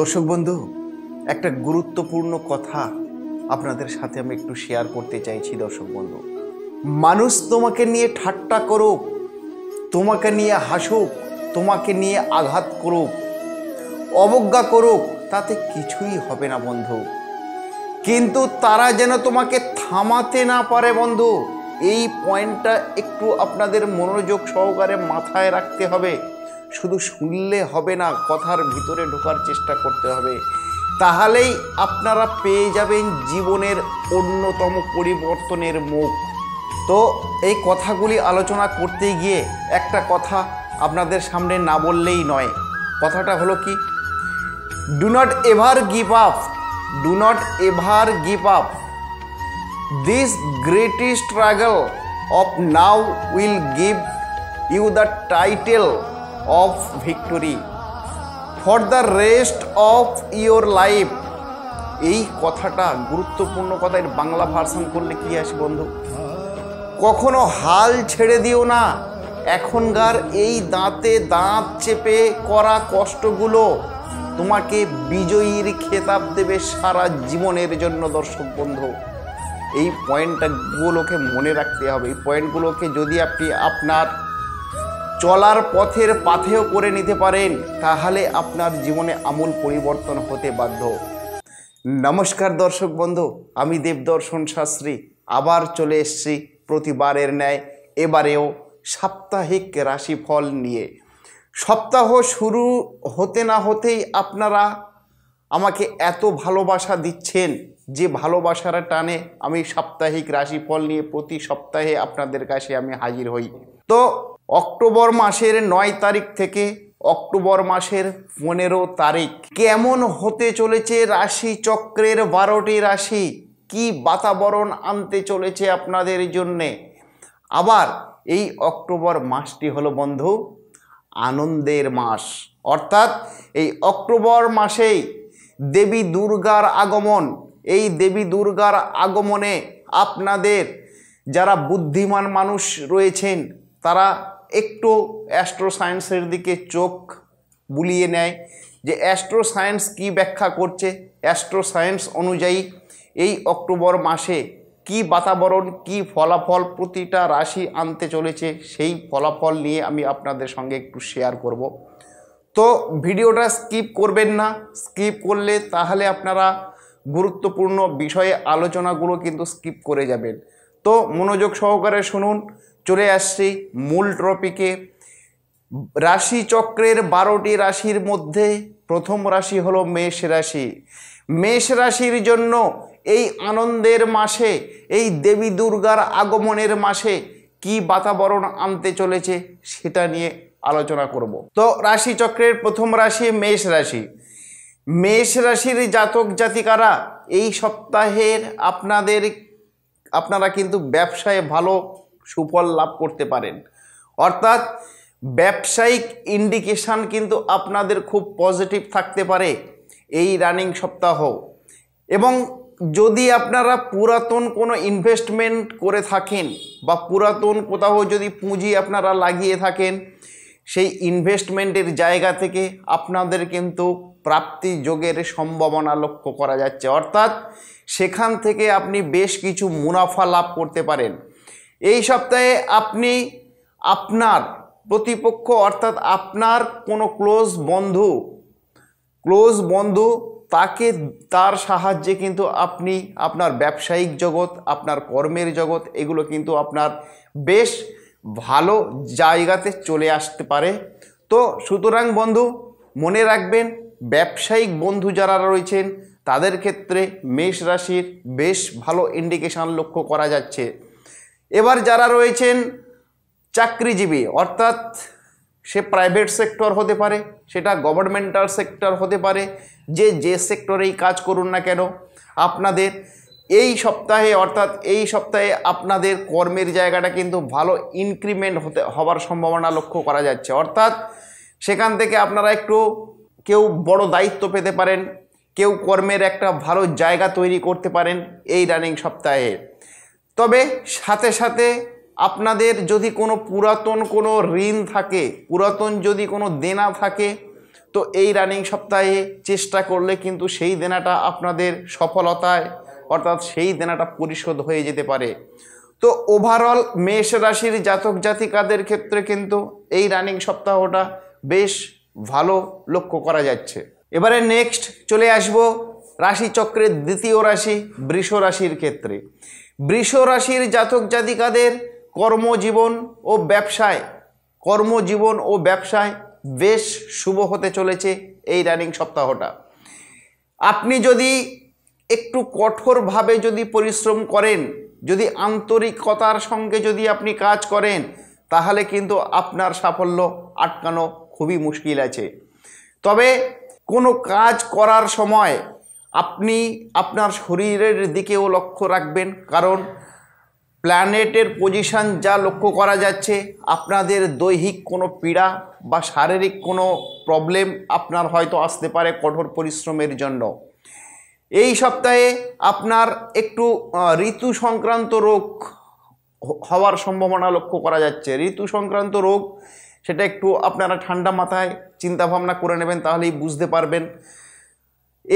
দর্শক বন্ধু একটা গুরুত্বপূর্ণ কথা আপনাদের সাথে আমি একটু শেয়ার করতে চাইছি দর্শক বন্ধু মানুষ তোমাকে নিয়ে ঠাট্টা করুক তোমাকে নিয়ে হাসুক তোমাকে নিয়ে আঘাত করুক অবজ্ঞা করুক তাতে কিছুই হবে না বন্ধু কিন্তু তারা যেন তোমাকে থামাতে না পারে বন্ধু এই পয়েন্টটা একটু আপনাদের মনোযোগ সহকারে মাথায় রাখতে হবে শুধু শুনলে হবে না কথার ভিতরে ঢোকার চেষ্টা করতে হবে তাহলেই আপনারা পেয়ে যাবেন জীবনের অন্যতম পরিবর্তনের মুখ তো এই কথাগুলি আলোচনা করতে গিয়ে একটা কথা আপনাদের সামনে না বললেই নয় কথাটা হলো কি do not ever give up do not ever give up this greatest struggle of now will give you the title of victory for the rest of your life এই কথাটা গুরুত্বপূর্ণ কথা এর বাংলা ভার্সন করলে কি আসে বন্ধু কখনো হাল ছেড়ে দিও না এখনকার এই দাঁতে দাঁত চেপে করা কষ্টগুলো তোমাকে বিজয়ীর খেতাব দেবে সারা জীবনের জন্য দর্শক বন্ধু এই পয়েন্টগুলোকে মনে রাখতে হবে এই পয়েন্টগুলোকে যদি আপনি আপনার চলার পথের পাথেও করে নিতে পারেন তাহলে আপনার জীবনে আমূল পরিবর্তন হতে বাধ্য নমস্কার দর্শক বন্ধু আমি দেবদর্শন শাস্ত্রী আবার চলে এসছি প্রতিবারের ন্যায় এবারেও সাপ্তাহিক রাশিফল নিয়ে সপ্তাহ শুরু হতে না হতেই আপনারা আমাকে এত ভালোবাসা দিচ্ছেন যে ভালোবাসার টানে আমি সাপ্তাহিক রাশিফল নিয়ে প্রতি সপ্তাহে আপনাদের কাছে আমি হাজির হই তো অক্টোবর মাসের নয় তারিখ থেকে অক্টোবর মাসের পনেরো তারিখ কেমন হতে চলেছে রাশি চক্রের বারোটি রাশি কি বাতাবরণ আনতে চলেছে আপনাদের জন্যে আবার এই অক্টোবর মাসটি হলো বন্ধু আনন্দের মাস অর্থাৎ এই অক্টোবর মাসেই দেবী দুর্গার আগমন এই দেবী দুর্গার আগমনে আপনাদের যারা বুদ্ধিমান মানুষ রয়েছেন তারা একটু অ্যাস্ট্রো সায়েন্সের দিকে চোখ বুলিয়ে নেয় যে অ্যাস্ট্রো সায়েন্স কী ব্যাখ্যা করছে অ্যাস্ট্রো সায়েন্স অনুযায়ী এই অক্টোবর মাসে কি বাতাবরণ কি ফলাফল প্রতিটা রাশি আনতে চলেছে সেই ফলাফল নিয়ে আমি আপনাদের সঙ্গে একটু শেয়ার করব তো ভিডিওটা স্কিপ করবেন না স্কিপ করলে তাহলে আপনারা গুরুত্বপূর্ণ বিষয়ে আলোচনাগুলো কিন্তু স্কিপ করে যাবেন তো মনোযোগ সহকারে শুনুন চলে আসছি মূল টপিকে রাশিচক্রের বারোটি রাশির মধ্যে প্রথম রাশি হলো মেষ রাশি মেষ রাশির জন্য এই আনন্দের মাসে এই দেবী দুর্গার আগমনের মাসে কি বাতাবরণ আনতে চলেছে সেটা নিয়ে আলোচনা করব তো রাশিচক্রের প্রথম রাশি মেষ রাশি মেষ রাশির জাতক জাতিকারা এই সপ্তাহের আপনাদের আপনারা কিন্তু ব্যবসায় ভালো সুফল লাভ করতে পারেন অর্থাৎ ব্যবসায়িক ইন্ডিকেশান কিন্তু আপনাদের খুব পজিটিভ থাকতে পারে এই রানিং সপ্তাহ এবং যদি আপনারা পুরাতন কোনো ইনভেস্টমেন্ট করে থাকেন বা পুরাতন কোথাও যদি পুঁজি আপনারা লাগিয়ে থাকেন সেই ইনভেস্টমেন্টের জায়গা থেকে আপনাদের কিন্তু প্রাপ্তি যোগের সম্ভাবনা লক্ষ্য করা যাচ্ছে অর্থাৎ সেখান থেকে আপনি বেশ কিছু মুনাফা লাভ করতে পারেন এই সপ্তাহে আপনি আপনার প্রতিপক্ষ অর্থাৎ আপনার কোনো ক্লোজ বন্ধু ক্লোজ বন্ধু তাকে তার সাহায্যে কিন্তু আপনি আপনার ব্যবসায়িক জগৎ আপনার কর্মের জগৎ এগুলো কিন্তু আপনার বেশ ভালো জায়গাতে চলে আসতে পারে তো সুতরাং বন্ধু মনে রাখবেন ব্যবসায়িক বন্ধু যারা রয়েছেন তাদের ক্ষেত্রে মেষ রাশির বেশ ভালো ইন্ডিকেশান লক্ষ্য করা যাচ্ছে এবার যারা রয়েছেন চাকরিজীবী অর্থাৎ সে প্রাইভেট সেক্টর হতে পারে সেটা গভর্নমেন্টাল সেক্টর হতে পারে যে যে সেক্টরেই কাজ করুন না কেন আপনাদের এই সপ্তাহে অর্থাৎ এই সপ্তাহে আপনাদের কর্মের জায়গাটা কিন্তু ভালো ইনক্রিমেন্ট হতে হবার সম্ভাবনা লক্ষ্য করা যাচ্ছে অর্থাৎ সেখান থেকে আপনারা একটু কেউ বড় দায়িত্ব পেতে পারেন কেউ কর্মের একটা ভালো জায়গা তৈরি করতে পারেন এই রানিং সপ্তাহে তবে সাথে সাথে আপনাদের যদি কোনো পুরাতন কোনো ঋণ থাকে পুরাতন যদি কোনো দেনা থাকে তো এই রানিং সপ্তাহে চেষ্টা করলে কিন্তু সেই দেনাটা আপনাদের সফলতায় অর্থাৎ সেই দেনাটা পরিশোধ হয়ে যেতে পারে তো ওভারঅল মেষ রাশির জাতক জাতিকাদের ক্ষেত্রে কিন্তু এই রানিং সপ্তাহটা বেশ ভালো লক্ষ্য করা যাচ্ছে এবারে নেক্সট চলে আসব রাশিচক্রের দ্বিতীয় রাশি বৃষ রাশির ক্ষেত্রে বৃষ রাশির জাতক জাতিকাদের কর্মজীবন ও ব্যবসায় কর্মজীবন ও ব্যবসায় বেশ শুভ হতে চলেছে এই রানিং সপ্তাহটা আপনি যদি একটু কঠোরভাবে যদি পরিশ্রম করেন যদি আন্তরিকতার সঙ্গে যদি আপনি কাজ করেন তাহলে কিন্তু আপনার সাফল্য আটকানো খুবই মুশকিল আছে তবে কোনো কাজ করার সময় আপনি আপনার শরীরের দিকেও লক্ষ্য রাখবেন কারণ প্ল্যানেটের পজিশান যা লক্ষ্য করা যাচ্ছে আপনাদের দৈহিক কোনো পীড়া বা শারীরিক কোনো প্রবলেম আপনার হয়তো আসতে পারে কঠোর পরিশ্রমের জন্য এই সপ্তাহে আপনার একটু ঋতু সংক্রান্ত রোগ হওয়ার সম্ভাবনা লক্ষ্য করা যাচ্ছে ঋতু সংক্রান্ত রোগ সেটা একটু আপনারা ঠান্ডা মাথায় চিন্তাভাবনা করে নেবেন তাহলেই বুঝতে পারবেন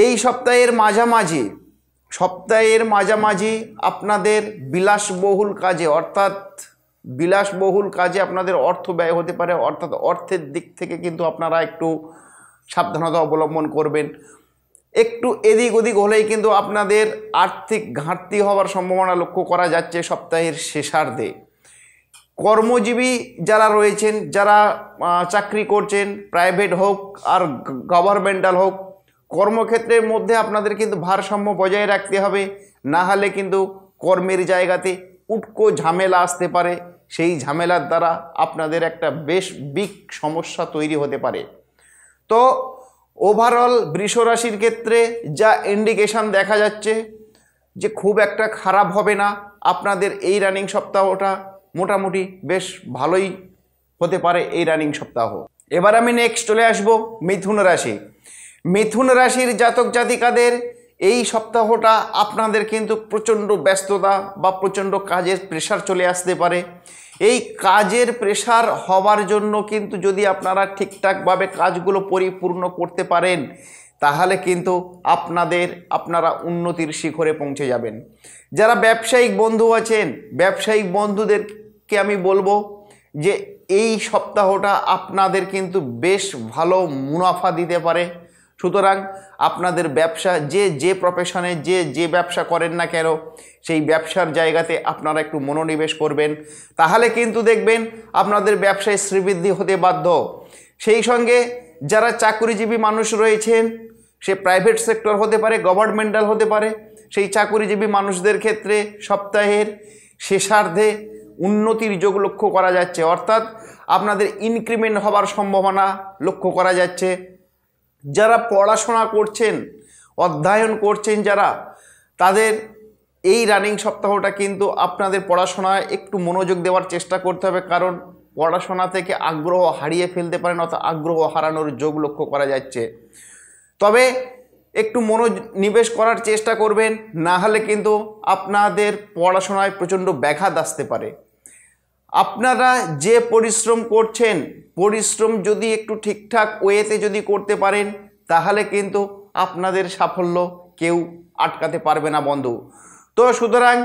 এই সপ্তাহের মাঝামাঝি সপ্তাহের মাঝামাঝি আপনাদের বিলাসবহুল কাজে অর্থাৎ বিলাসবহুল কাজে আপনাদের অর্থ ব্যয় হতে পারে অর্থাৎ অর্থের দিক থেকে কিন্তু আপনারা একটু সাবধানতা অবলম্বন করবেন একটু এদিক ওদিক হলেই কিন্তু আপনাদের আর্থিক ঘাটতি হওয়ার সম্ভাবনা লক্ষ্য করা যাচ্ছে সপ্তাহের শেষার্ধে কর্মজীবী যারা রয়েছেন যারা চাকরি করছেন প্রাইভেট হোক আর গভর্নমেন্টাল হোক কর্মক্ষেত্রের মধ্যে আপনাদের কিন্তু ভারসাম্য বজায় রাখতে হবে না হলে কিন্তু কর্মের জায়গাতে উটকো ঝামেলা আসতে পারে সেই ঝামেলার দ্বারা আপনাদের একটা বেশ বিক সমস্যা তৈরি হতে পারে তো ওভারঅল বৃষরাশির ক্ষেত্রে যা ইন্ডিকেশন দেখা যাচ্ছে যে খুব একটা খারাপ হবে না আপনাদের এই রানিং সপ্তাহটা মোটামুটি বেশ ভালোই হতে পারে এই রানিং সপ্তাহ এবার আমি নেক্সট চলে আসব মিথুন রাশি মিথুন রাশির জাতক জাতিকাদের এই সপ্তাহটা আপনাদের কিন্তু প্রচণ্ড ব্যস্ততা বা প্রচণ্ড কাজের প্রেশার চলে আসতে পারে এই কাজের প্রেশার হওয়ার জন্য কিন্তু যদি আপনারা ঠিকঠাকভাবে কাজগুলো পরিপূর্ণ করতে পারেন তাহলে কিন্তু আপনাদের আপনারা উন্নতির শিখরে পৌঁছে যাবেন যারা ব্যবসায়িক বন্ধু আছেন ব্যবসায়িক বন্ধুদেরকে আমি বলবো যে এই সপ্তাহটা আপনাদের কিন্তু বেশ ভালো মুনাফা দিতে পারে সুতরাং আপনাদের ব্যবসা যে যে প্রফেশনে যে যে ব্যবসা করেন না কেন সেই ব্যবসার জায়গাতে আপনারা একটু মনোনিবেশ করবেন তাহলে কিন্তু দেখবেন আপনাদের ব্যবসায় শ্রীবৃদ্ধি হতে বাধ্য সেই সঙ্গে যারা চাকুরিজীবী মানুষ রয়েছেন সে প্রাইভেট সেক্টর হতে পারে গভর্নমেন্টাল হতে পারে সেই চাকুরিজীবী মানুষদের ক্ষেত্রে সপ্তাহের শেষার্ধে উন্নতির যোগ লক্ষ্য করা যাচ্ছে অর্থাৎ আপনাদের ইনক্রিমেন্ট হবার সম্ভাবনা লক্ষ্য করা যাচ্ছে যারা পড়াশোনা করছেন অধ্যয়ন করছেন যারা তাদের এই রানিং সপ্তাহটা কিন্তু আপনাদের পড়াশোনায় একটু মনোযোগ দেওয়ার চেষ্টা করতে হবে কারণ পড়াশোনা থেকে আগ্রহ হারিয়ে ফেলতে পারেন অর্থাৎ আগ্রহ হারানোর যোগ লক্ষ্য করা যাচ্ছে তবে একটু মনোনিবেশ করার চেষ্টা করবেন না হলে কিন্তু আপনাদের পড়াশোনায় প্রচণ্ড ব্যাঘাত আসতে পারে আপনারা যে পরিশ্রম করছেন পরিশ্রম যদি একটু ঠিকঠাক ওয়েতে যদি করতে পারেন তাহলে কিন্তু আপনাদের সাফল্য কেউ আটকাতে পারবে না বন্ধু তো সুতরাং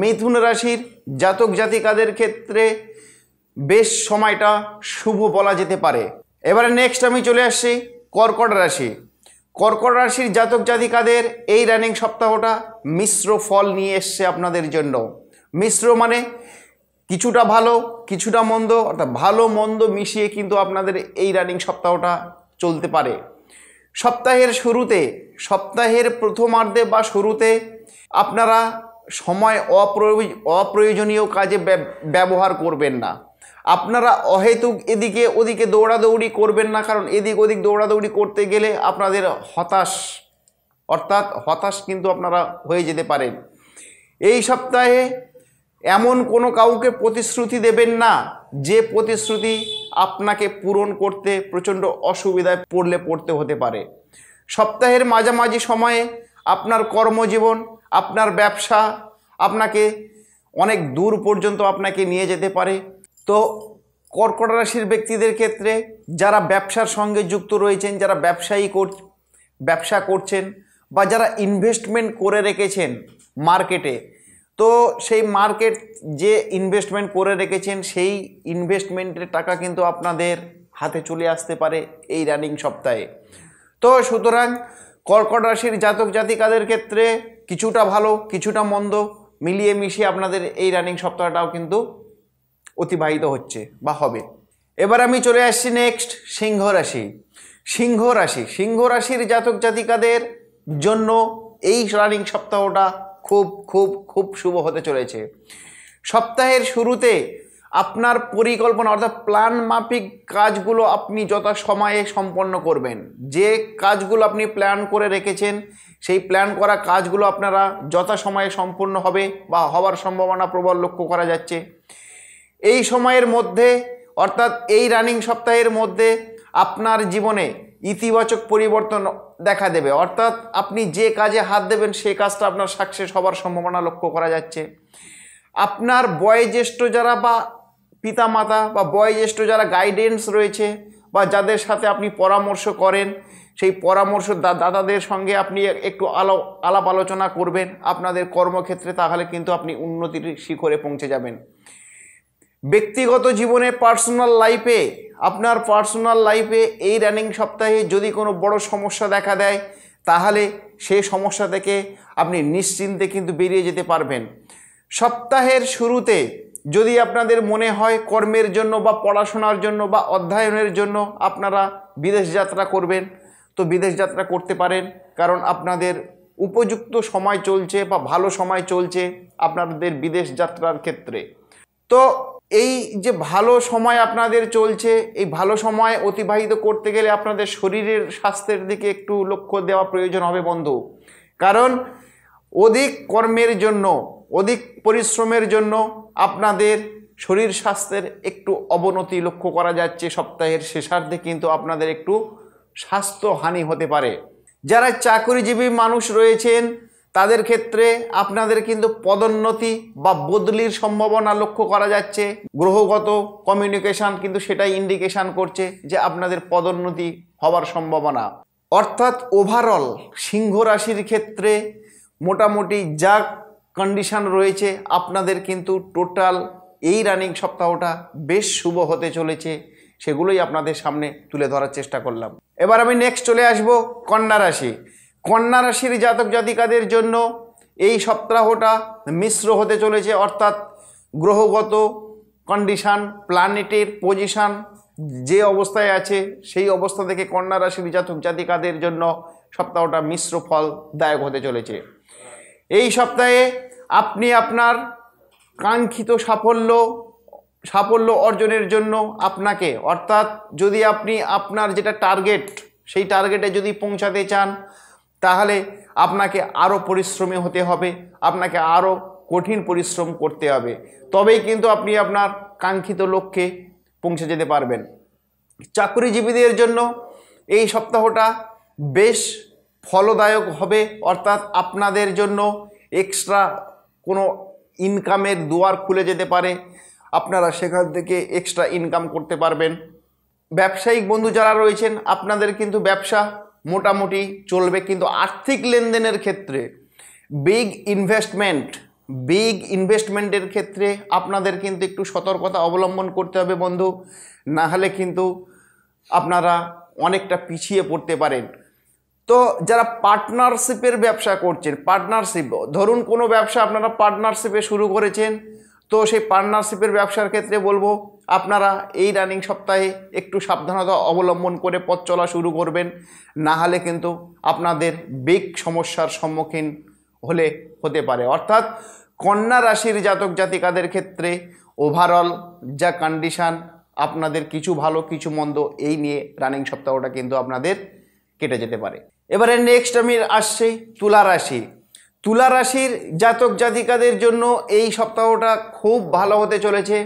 মিথুন রাশির জাতক জাতিকাদের ক্ষেত্রে বেশ সময়টা শুভ বলা যেতে পারে এবারে নেক্সট আমি চলে আসছি কর্কট রাশি কর্কট রাশির জাতক জাতিকাদের এই রানিং সপ্তাহটা মিশ্র ফল নিয়ে এসছে আপনাদের জন্য মিশ্র মানে কিছুটা ভালো কিছুটা মন্দ অর্থাৎ ভালো মন্দ মিশিয়ে কিন্তু আপনাদের এই রানিং সপ্তাহটা চলতে পারে সপ্তাহের শুরুতে সপ্তাহের প্রথমার্ধে বা শুরুতে আপনারা সময় অপ্রয়োজনীয় কাজে ব্যবহার করবেন না আপনারা অহেতুক এদিকে ওদিকে দৌড়াদৌড়ি করবেন না কারণ এদিক ওদিক দৌড়াদৌড়ি করতে গেলে আপনাদের হতাশ অর্থাৎ হতাশ কিন্তু আপনারা হয়ে যেতে পারেন এই সপ্তাহে এমন কোনো কাউকে প্রতিশ্রুতি দেবেন না যে প্রতিশ্রুতি আপনাকে পূরণ করতে প্রচণ্ড অসুবিধায় পড়লে পড়তে হতে পারে সপ্তাহের মাঝামাঝি সময়ে আপনার কর্মজীবন আপনার ব্যবসা আপনাকে অনেক দূর পর্যন্ত আপনাকে নিয়ে যেতে পারে তো কর্কট রাশির ব্যক্তিদের ক্ষেত্রে যারা ব্যবসার সঙ্গে যুক্ত রয়েছেন যারা ব্যবসায়ী কর ব্যবসা করছেন বা যারা ইনভেস্টমেন্ট করে রেখেছেন মার্কেটে তো সেই মার্কেট যে ইনভেস্টমেন্ট করে রেখেছেন সেই ইনভেস্টমেন্টের টাকা কিন্তু আপনাদের হাতে চলে আসতে পারে এই রানিং সপ্তাহে তো সুতরাং কর্কট রাশির জাতক জাতিকাদের ক্ষেত্রে কিছুটা ভালো কিছুটা মন্দ মিলিয়ে মিশিয়ে আপনাদের এই রানিং সপ্তাহটাও কিন্তু অতিবাহিত হচ্ছে বা হবে এবার আমি চলে আসছি নেক্সট সিংহ রাশি সিংহ রাশি সিংহ রাশির জাতক জাতিকাদের জন্য এই রানিং সপ্তাহটা খুব খুব খুব শুভ হতে চলেছে সপ্তাহের শুরুতে আপনার পরিকল্পনা অর্থাৎ প্ল্যান মাফিক কাজগুলো আপনি যথা সময়ে সম্পন্ন করবেন যে কাজগুলো আপনি প্ল্যান করে রেখেছেন সেই প্ল্যান করা কাজগুলো আপনারা যথা সময়ে সম্পূর্ণ হবে বা হওয়ার সম্ভাবনা প্রবল লক্ষ্য করা যাচ্ছে এই সময়ের মধ্যে অর্থাৎ এই রানিং সপ্তাহের মধ্যে আপনার জীবনে ইতিবাচক পরিবর্তন দেখা দেবে অর্থাৎ আপনি যে কাজে হাত দেবেন সেই কাজটা আপনার সাকসেস হবার সম্ভাবনা লক্ষ্য করা যাচ্ছে আপনার বয়োজ্যেষ্ঠ যারা বা পিতামাতা বা বয়োজ্যেষ্ঠ যারা গাইডেন্স রয়েছে বা যাদের সাথে আপনি পরামর্শ করেন সেই পরামর্শ দাদাদের সঙ্গে আপনি একটু আলো আলাপ আলোচনা করবেন আপনাদের কর্মক্ষেত্রে তাহলে কিন্তু আপনি উন্নতির শিখরে পৌঁছে যাবেন ব্যক্তিগত জীবনে পার্সোনাল লাইফে আপনার পার্সোনাল লাইফে এই রানিং সপ্তাহে যদি কোনো বড় সমস্যা দেখা দেয় তাহলে সেই সমস্যা থেকে আপনি নিশ্চিন্তে কিন্তু বেরিয়ে যেতে পারবেন সপ্তাহের শুরুতে যদি আপনাদের মনে হয় কর্মের জন্য বা পড়াশোনার জন্য বা অধ্যয়নের জন্য আপনারা বিদেশ যাত্রা করবেন তো বিদেশ যাত্রা করতে পারেন কারণ আপনাদের উপযুক্ত সময় চলছে বা ভালো সময় চলছে আপনাদের বিদেশ যাত্রার ক্ষেত্রে তো এই যে ভালো সময় আপনাদের চলছে এই ভালো সময় অতিবাহিত করতে গেলে আপনাদের শরীরের স্বাস্থ্যের দিকে একটু লক্ষ্য দেওয়া প্রয়োজন হবে বন্ধু কারণ অধিক কর্মের জন্য অধিক পরিশ্রমের জন্য আপনাদের শরীর স্বাস্থ্যের একটু অবনতি লক্ষ্য করা যাচ্ছে সপ্তাহের শেষার্ধে কিন্তু আপনাদের একটু স্বাস্থ্যহানি হতে পারে যারা চাকরিজীবী মানুষ রয়েছেন তাদের ক্ষেত্রে আপনাদের কিন্তু পদোন্নতি বা বদলির সম্ভাবনা লক্ষ্য করা যাচ্ছে গ্রহগত কমিউনিকেশান কিন্তু সেটাই ইন্ডিকেশান করছে যে আপনাদের পদোন্নতি হওয়ার সম্ভাবনা অর্থাৎ ওভারঅল সিংহ রাশির ক্ষেত্রে মোটামুটি যা কন্ডিশান রয়েছে আপনাদের কিন্তু টোটাল এই রানিং সপ্তাহটা বেশ শুভ হতে চলেছে সেগুলোই আপনাদের সামনে তুলে ধরার চেষ্টা করলাম এবার আমি নেক্সট চলে আসব কন্যা রাশি কন্যা রাশির জাতক জাতিকাদের জন্য এই সপ্তাহটা মিশ্র হতে চলেছে অর্থাৎ গ্রহগত কন্ডিশান প্ল্যানেটের পজিশান যে অবস্থায় আছে সেই অবস্থা থেকে কন্যা রাশির জাতক জাতিকাদের জন্য সপ্তাহটা মিশ্র ফলদায়ক হতে চলেছে এই সপ্তাহে আপনি আপনার কাঙ্ক্ষিত সাফল্য সাফল্য অর্জনের জন্য আপনাকে অর্থাৎ যদি আপনি আপনার যেটা টার্গেট সেই টার্গেটে যদি পৌঁছাতে চান তাহলে আপনাকে আরও পরিশ্রমী হতে হবে আপনাকে আরও কঠিন পরিশ্রম করতে হবে তবেই কিন্তু আপনি আপনার কাঙ্ক্ষিত লক্ষ্যে পৌঁছে যেতে পারবেন চাকরিজীবীদের জন্য এই সপ্তাহটা বেশ ফলদায়ক হবে অর্থাৎ আপনাদের জন্য এক্সট্রা কোনো ইনকামের দুয়ার খুলে যেতে পারে আপনারা সেখান থেকে এক্সট্রা ইনকাম করতে পারবেন ব্যবসায়িক বন্ধু যারা রয়েছেন আপনাদের কিন্তু ব্যবসা মোটামুটি চলবে কিন্তু আর্থিক লেনদেনের ক্ষেত্রে বিগ ইনভেস্টমেন্ট বিগ ইনভেস্টমেন্টের ক্ষেত্রে আপনাদের কিন্তু একটু সতর্কতা অবলম্বন করতে হবে বন্ধু না হলে কিন্তু আপনারা অনেকটা পিছিয়ে পড়তে পারেন তো যারা পার্টনারশিপের ব্যবসা করছেন পার্টনারশিপ ধরুন কোনো ব্যবসা আপনারা পার্টনারশিপে শুরু করেছেন তো সেই পার্টনারশিপের ব্যবসার ক্ষেত্রে বলবো আপনারা এই রানিং সপ্তাহে একটু সাবধানতা অবলম্বন করে পথ চলা শুরু করবেন না হলে কিন্তু আপনাদের বেগ সমস্যার সম্মুখীন হলে হতে পারে অর্থাৎ কন্যা রাশির জাতক জাতিকাদের ক্ষেত্রে ওভারঅল যা কন্ডিশান আপনাদের কিছু ভালো কিছু মন্দ এই নিয়ে রানিং সপ্তাহটা কিন্তু আপনাদের কেটে যেতে পারে এবারে নেক্সট আমি আসছি তুলা রাশি তুলা রাশির জাতক জাতিকাদের জন্য এই সপ্তাহটা খুব ভালো হতে চলেছে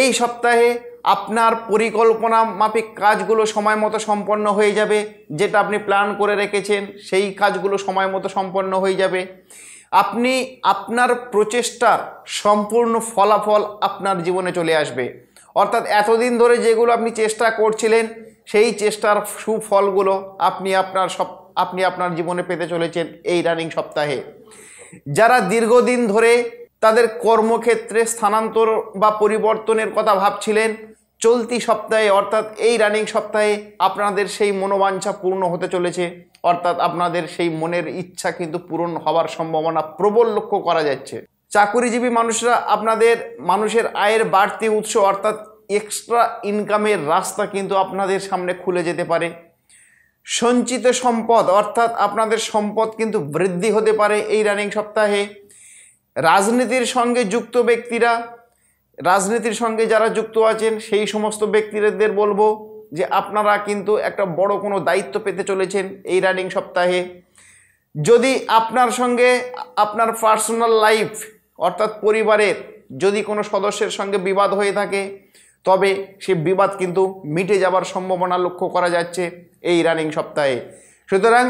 এই সপ্তাহে আপনার পরিকল্পনা মাফিক কাজগুলো সময় মতো সম্পন্ন হয়ে যাবে যেটা আপনি প্ল্যান করে রেখেছেন সেই কাজগুলো সময় মতো সম্পন্ন হয়ে যাবে আপনি আপনার প্রচেষ্টার সম্পূর্ণ ফলাফল আপনার জীবনে চলে আসবে অর্থাৎ এতদিন ধরে যেগুলো আপনি চেষ্টা করছিলেন সেই চেষ্টার সুফলগুলো আপনি আপনার সব আপনি আপনার জীবনে পেতে চলেছেন এই রানিং সপ্তাহে যারা দীর্ঘদিন ধরে তাদের কর্মক্ষেত্রে স্থানান্তর বা পরিবর্তনের কথা ভাবছিলেন চলতি সপ্তাহে অর্থাৎ এই রানিং সপ্তাহে আপনাদের সেই মনোবাঞ্ছা পূর্ণ হতে চলেছে অর্থাৎ আপনাদের সেই মনের ইচ্ছা কিন্তু পূরণ হওয়ার সম্ভাবনা প্রবল লক্ষ্য করা যাচ্ছে চাকুরিজীবী মানুষরা আপনাদের মানুষের আয়ের বাড়তি উৎস অর্থাৎ এক্সট্রা ইনকামের রাস্তা কিন্তু আপনাদের সামনে খুলে যেতে পারে সঞ্চিত সম্পদ অর্থাৎ আপনাদের সম্পদ কিন্তু বৃদ্ধি হতে পারে এই রানিং সপ্তাহে রাজনীতির সঙ্গে যুক্ত ব্যক্তিরা রাজনীতির সঙ্গে যারা যুক্ত আছেন সেই সমস্ত ব্যক্তিদের বলবো যে আপনারা কিন্তু একটা বড় কোনো দায়িত্ব পেতে চলেছেন এই রানিং সপ্তাহে যদি আপনার সঙ্গে আপনার পার্সোনাল লাইফ অর্থাৎ পরিবারের যদি কোনো সদস্যের সঙ্গে বিবাদ হয়ে থাকে তবে সে বিবাদ কিন্তু মিটে যাবার সম্ভাবনা লক্ষ্য করা যাচ্ছে এই রানিং সপ্তাহে সুতরাং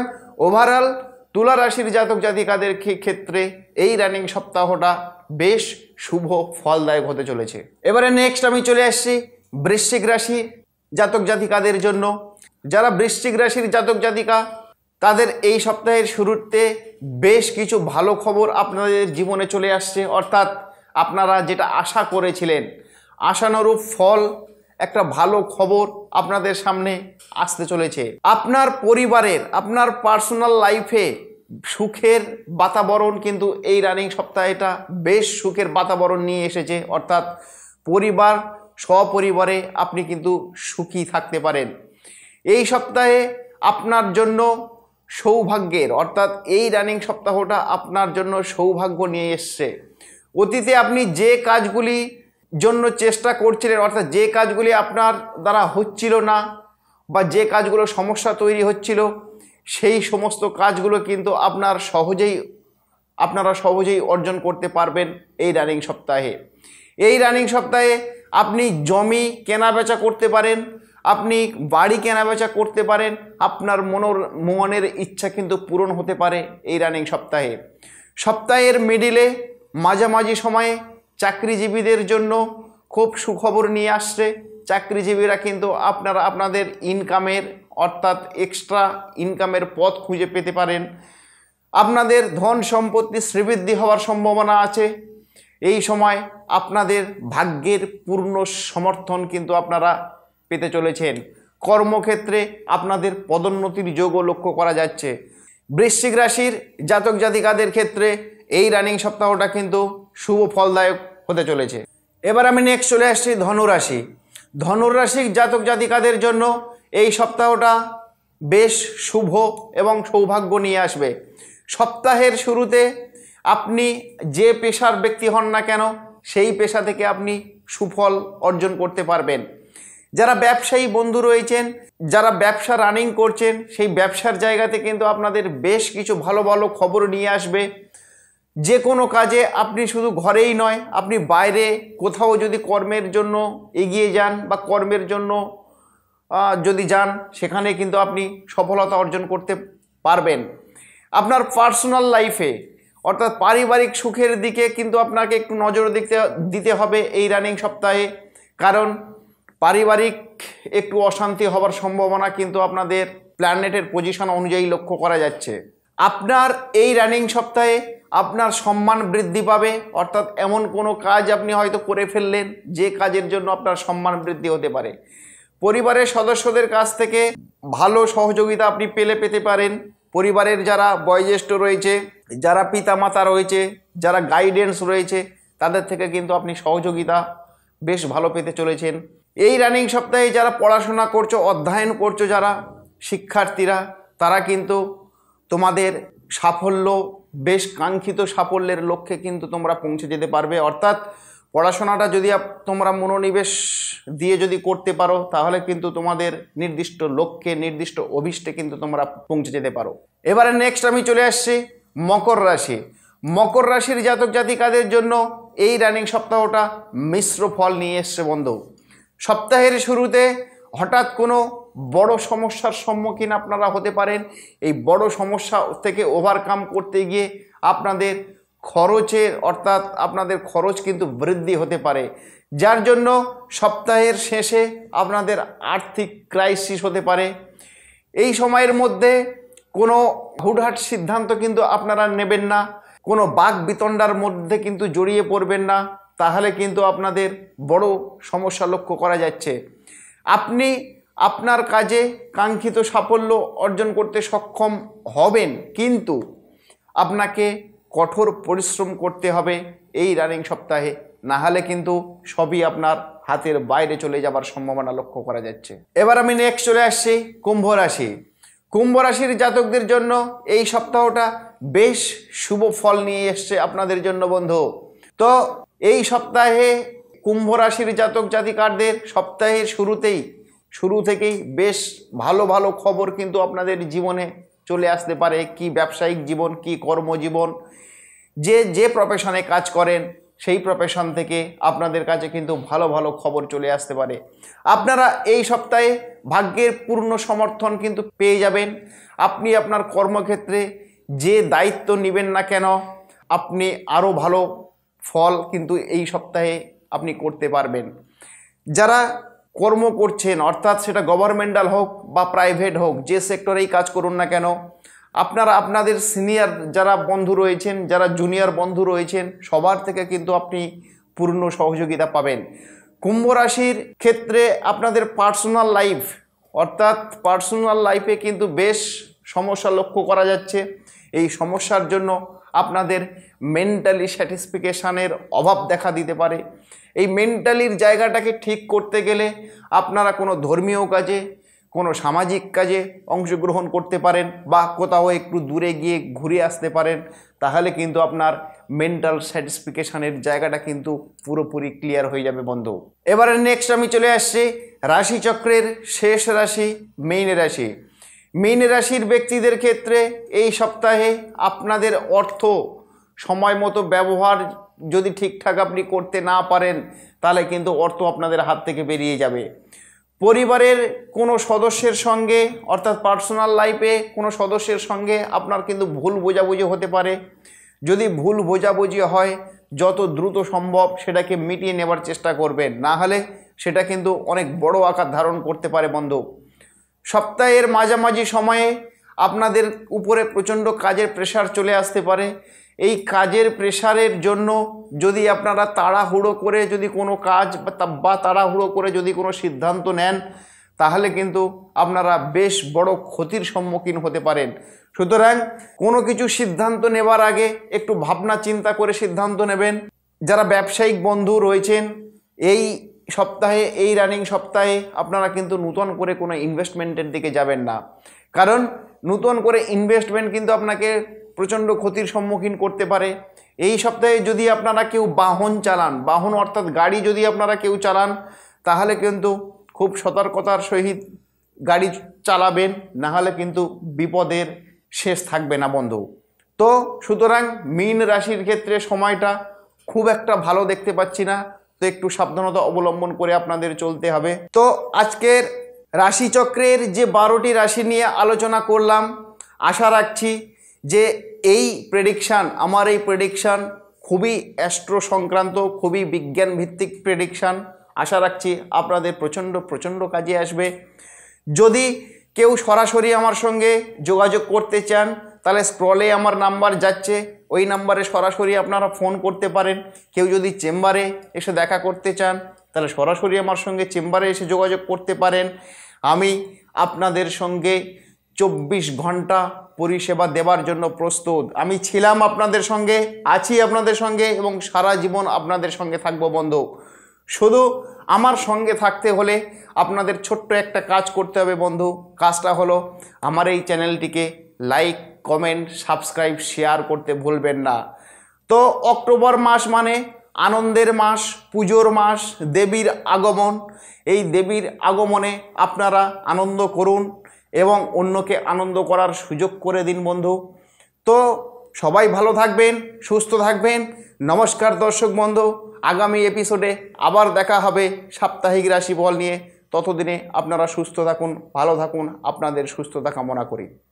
ওভারঅল তুলা রাশির জাতক জাতিকাদের ক্ষেত্রে এই রানিং সপ্তাহটা বেশ শুভ ফলদায়ক হতে চলেছে এবারে নেক্সট আমি চলে আসছি বৃশ্চিক রাশি জাতক জাতিকাদের জন্য যারা বৃশ্চিক রাশির জাতক জাতিকা তাদের এই সপ্তাহের শুরুতে বেশ কিছু ভালো খবর আপনাদের জীবনে চলে আসছে অর্থাৎ আপনারা যেটা আশা করেছিলেন আশানুরূপ ফল একটা ভালো খবর আপনাদের সামনে আসতে চলেছে আপনার পরিবারের আপনার পার্সোনাল লাইফে সুখের বাতাবরণ কিন্তু এই রানিং সপ্তাহেটা বেশ সুখের বাতাবরণ নিয়ে এসেছে অর্থাৎ পরিবার সপরিবারে আপনি কিন্তু সুখী থাকতে পারেন এই সপ্তাহে আপনার জন্য সৌভাগ্যের অর্থাৎ এই রানিং সপ্তাহটা আপনার জন্য সৌভাগ্য নিয়ে এসছে অতীতে আপনি যে কাজগুলি জন্য চেষ্টা করছিলেন অর্থাৎ যে কাজগুলি আপনার দ্বারা হচ্ছিল না বা যে কাজগুলো সমস্যা তৈরি হচ্ছিল সেই সমস্ত কাজগুলো কিন্তু আপনার সহজেই আপনারা সহজেই অর্জন করতে পারবেন এই রানিং সপ্তাহে এই রানিং সপ্তাহে আপনি জমি কেনা বেচা করতে পারেন আপনি বাড়ি কেনা বেচা করতে পারেন আপনার মনোর মনের ইচ্ছা কিন্তু পূরণ হতে পারে এই রানিং সপ্তাহে সপ্তাহের মিডিলে মাঝামাঝি সময়ে চাকরিজীবীদের জন্য খুব সুখবর নিয়ে আসছে চাকরিজীবীরা কিন্তু আপনারা আপনাদের ইনকামের অর্থাৎ এক্সট্রা ইনকামের পথ খুঁজে পেতে পারেন আপনাদের ধন সম্পত্তি শ্রীবৃদ্ধি হওয়ার সম্ভাবনা আছে এই সময় আপনাদের ভাগ্যের পূর্ণ সমর্থন কিন্তু আপনারা পেতে চলেছেন কর্মক্ষেত্রে আপনাদের পদোন্নতির যোগও লক্ষ্য করা যাচ্ছে বৃশ্চিক রাশির জাতক জাতিকাদের ক্ষেত্রে এই রানিং সপ্তাহটা কিন্তু শুভ ফলদায়ক হতে চলেছে এবার আমি নেক্সট চলে আসছি ধনুরাশি ধনুরাশি জাতক জাতিকাদের জন্য এই সপ্তাহটা বেশ শুভ এবং সৌভাগ্য নিয়ে আসবে সপ্তাহের শুরুতে আপনি যে পেশার ব্যক্তি হন না কেন সেই পেশা থেকে আপনি সুফল অর্জন করতে পারবেন যারা ব্যবসায়ী বন্ধু রয়েছেন যারা ব্যবসা রানিং করছেন সেই ব্যবসার জায়গাতে কিন্তু আপনাদের বেশ কিছু ভালো ভালো খবর নিয়ে আসবে যে কোনো কাজে আপনি শুধু ঘরেই নয় আপনি বাইরে কোথাও যদি কর্মের জন্য এগিয়ে যান বা কর্মের জন্য যদি যান সেখানে কিন্তু আপনি সফলতা অর্জন করতে পারবেন আপনার পার্সোনাল লাইফে অর্থাৎ পারিবারিক সুখের দিকে কিন্তু আপনাকে একটু নজর দিতে দিতে হবে এই রানিং সপ্তাহে কারণ পারিবারিক একটু অশান্তি হবার সম্ভাবনা কিন্তু আপনাদের প্ল্যানেটের পজিশন অনুযায়ী লক্ষ্য করা যাচ্ছে আপনার এই রানিং সপ্তাহে আপনার সম্মান বৃদ্ধি পাবে অর্থাৎ এমন কোনো কাজ আপনি হয়তো করে ফেললেন যে কাজের জন্য আপনার সম্মান বৃদ্ধি হতে পারে পরিবারের সদস্যদের কাছ থেকে ভালো সহযোগিতা আপনি পেলে পেতে পারেন পরিবারের যারা বয়োজ্যেষ্ঠ রয়েছে যারা পিতামাতা রয়েছে যারা গাইডেন্স রয়েছে তাদের থেকে কিন্তু আপনি সহযোগিতা বেশ ভালো পেতে চলেছেন এই রানিং সপ্তাহে যারা পড়াশোনা করছো অধ্যয়ন করছো যারা শিক্ষার্থীরা তারা কিন্তু তোমাদের সাফল্য বেশ কাঙ্ক্ষিত সাফল্যের লক্ষ্যে কিন্তু তোমরা পৌঁছে যেতে পারবে অর্থাৎ পড়াশোনাটা যদি তোমরা মনোনিবেশ দিয়ে যদি করতে পারো তাহলে কিন্তু তোমাদের নির্দিষ্ট লক্ষ্যে নির্দিষ্ট অভিষ্টে কিন্তু তোমরা পৌঁছে যেতে পারো এবারে নেক্সট আমি চলে আসছি মকর রাশি মকর রাশির জাতক জাতিকাদের জন্য এই রানিং সপ্তাহটা মিশ্র ফল নিয়ে এসছে বন্ধু সপ্তাহের শুরুতে হঠাৎ কোনো বড় সমস্যার সম্মুখীন আপনারা হতে পারেন এই বড় সমস্যা থেকে ওভারকাম করতে গিয়ে আপনাদের খরচের অর্থাৎ আপনাদের খরচ কিন্তু বৃদ্ধি হতে পারে যার জন্য সপ্তাহের শেষে আপনাদের আর্থিক ক্রাইসিস হতে পারে এই সময়ের মধ্যে কোনো হুটহাট সিদ্ধান্ত কিন্তু আপনারা নেবেন না কোনো বাক বিতণ্ডার মধ্যে কিন্তু জড়িয়ে পড়বেন না তাহলে কিন্তু আপনাদের বড় সমস্যা লক্ষ্য করা যাচ্ছে আপনি আপনার কাজে কাঙ্ক্ষিত সাফল্য অর্জন করতে সক্ষম হবেন কিন্তু আপনাকে কঠোর পরিশ্রম করতে হবে এই রানিং সপ্তাহে না হলে কিন্তু সবই আপনার হাতের বাইরে চলে যাবার সম্ভাবনা লক্ষ্য করা যাচ্ছে এবার আমি নেক্সট চলে আসছি কুম্ভ রাশি কুম্ভ রাশির জাতকদের জন্য এই সপ্তাহটা বেশ শুভ ফল নিয়ে এসছে আপনাদের জন্য বন্ধু তো এই সপ্তাহে কুম্ভ রাশির জাতক জাতিকারদের সপ্তাহের শুরুতেই শুরু থেকেই বেশ ভালো ভালো খবর কিন্তু আপনাদের জীবনে চলে আসতে পারে কি ব্যবসায়িক জীবন কি কর্মজীবন যে যে প্রফেশনে কাজ করেন সেই প্রফেশন থেকে আপনাদের কাছে কিন্তু ভালো ভালো খবর চলে আসতে পারে আপনারা এই সপ্তাহে ভাগ্যের পূর্ণ সমর্থন কিন্তু পেয়ে যাবেন আপনি আপনার কর্মক্ষেত্রে যে দায়িত্ব নেবেন না কেন আপনি আরও ভালো ফল কিন্তু এই সপ্তাহে আপনি করতে পারবেন যারা কর্ম করছেন অর্থাৎ সেটা গভর্নমেন্টাল হোক বা প্রাইভেট হোক যে সেক্টরেই কাজ করুন না কেন আপনারা আপনাদের সিনিয়র যারা বন্ধু রয়েছেন যারা জুনিয়র বন্ধু রয়েছেন সবার থেকে কিন্তু আপনি পূর্ণ সহযোগিতা পাবেন কুম্ভ রাশির ক্ষেত্রে আপনাদের পার্সোনাল লাইফ অর্থাৎ পার্সোনাল লাইফে কিন্তু বেশ সমস্যা লক্ষ্য করা যাচ্ছে এই সমস্যার জন্য আপনাদের মেন্টালি স্যাটিসফিকেশানের অভাব দেখা দিতে পারে এই মেন্টালির জায়গাটাকে ঠিক করতে গেলে আপনারা কোনো ধর্মীয় কাজে কোনো সামাজিক কাজে অংশগ্রহণ করতে পারেন বা কোথাও একটু দূরে গিয়ে ঘুরে আসতে পারেন তাহলে কিন্তু আপনার মেন্টাল স্যাটিসফিকেশানের জায়গাটা কিন্তু পুরোপুরি ক্লিয়ার হয়ে যাবে বন্ধু এবারে নেক্সট আমি চলে আসছি রাশিচক্রের শেষ রাশি মেইন রাশি মেইন রাশির ব্যক্তিদের ক্ষেত্রে এই সপ্তাহে আপনাদের অর্থ সময় মতো ব্যবহার যদি ঠিকঠাক আপনি করতে না পারেন তাহলে কিন্তু অর্থ আপনাদের হাত থেকে বেরিয়ে যাবে পরিবারের কোনো সদস্যের সঙ্গে অর্থাৎ পার্সোনাল লাইফে কোনো সদস্যের সঙ্গে আপনার কিন্তু ভুল বোঝাবুঝি হতে পারে যদি ভুল বোঝাবুঝি হয় যত দ্রুত সম্ভব সেটাকে মিটিয়ে নেবার চেষ্টা করবেন না হলে সেটা কিন্তু অনেক বড় আকার ধারণ করতে পারে বন্ধু সপ্তাহের মাঝামাঝি সময়ে আপনাদের উপরে প্রচণ্ড কাজের প্রেশার চলে আসতে পারে এই কাজের প্রেশারের জন্য যদি আপনারা তাড়াহুড়ো করে যদি কোনো কাজ বা তাড়াহুড়ো করে যদি কোনো সিদ্ধান্ত নেন তাহলে কিন্তু আপনারা বেশ বড় ক্ষতির সম্মুখীন হতে পারেন সুতরাং কোনো কিছু সিদ্ধান্ত নেবার আগে একটু ভাবনা চিন্তা করে সিদ্ধান্ত নেবেন যারা ব্যবসায়িক বন্ধু রয়েছেন এই সপ্তাহে এই রানিং সপ্তাহে আপনারা কিন্তু নূতন করে কোনো ইনভেস্টমেন্টের দিকে যাবেন না কারণ নূতন করে ইনভেস্টমেন্ট কিন্তু আপনাকে প্রচণ্ড ক্ষতির সম্মুখীন করতে পারে এই সপ্তাহে যদি আপনারা কেউ বাহন চালান বাহন অর্থাৎ গাড়ি যদি আপনারা কেউ চালান তাহলে কিন্তু খুব সতর্কতার সহিত গাড়ি চালাবেন নাহলে কিন্তু বিপদের শেষ থাকবে না বন্ধু তো সুতরাং মীন রাশির ক্ষেত্রে সময়টা খুব একটা ভালো দেখতে পাচ্ছি না তো একটু সাবধানতা অবলম্বন করে আপনাদের চলতে হবে তো আজকের রাশিচক্রের যে বারোটি রাশি নিয়ে আলোচনা করলাম আশা রাখছি যে এই প্রেডিকশান আমার এই প্রেডিকশান খুবই অ্যাস্ট্রো সংক্রান্ত খুবই বিজ্ঞান ভিত্তিক প্রেডিকশান আশা রাখছি আপনাদের প্রচণ্ড প্রচণ্ড কাজে আসবে যদি কেউ সরাসরি আমার সঙ্গে যোগাযোগ করতে চান তাহলে স্ক্রলে আমার নাম্বার যাচ্ছে ওই নাম্বারে সরাসরি আপনারা ফোন করতে পারেন কেউ যদি চেম্বারে এসে দেখা করতে চান তাহলে সরাসরি আমার সঙ্গে চেম্বারে এসে যোগাযোগ করতে পারেন আমি আপনাদের সঙ্গে চব্বিশ ঘন্টা পরিষেবা দেবার জন্য প্রস্তুত আমি ছিলাম আপনাদের সঙ্গে আছি আপনাদের সঙ্গে এবং সারা জীবন আপনাদের সঙ্গে থাকব বন্ধু শুধু আমার সঙ্গে থাকতে হলে আপনাদের ছোট্ট একটা কাজ করতে হবে বন্ধু কাজটা হলো আমার এই চ্যানেলটিকে লাইক কমেন্ট সাবস্ক্রাইব শেয়ার করতে ভুলবেন না তো অক্টোবর মাস মানে আনন্দের মাস পুজোর মাস দেবীর আগমন এই দেবীর আগমনে আপনারা আনন্দ করুন এবং অন্যকে আনন্দ করার সুযোগ করে দিন বন্ধু তো সবাই ভালো থাকবেন সুস্থ থাকবেন নমস্কার দর্শক বন্ধু আগামী এপিসোডে আবার দেখা হবে সাপ্তাহিক রাশিফল নিয়ে ততদিনে আপনারা সুস্থ থাকুন ভালো থাকুন আপনাদের সুস্থতা কামনা করি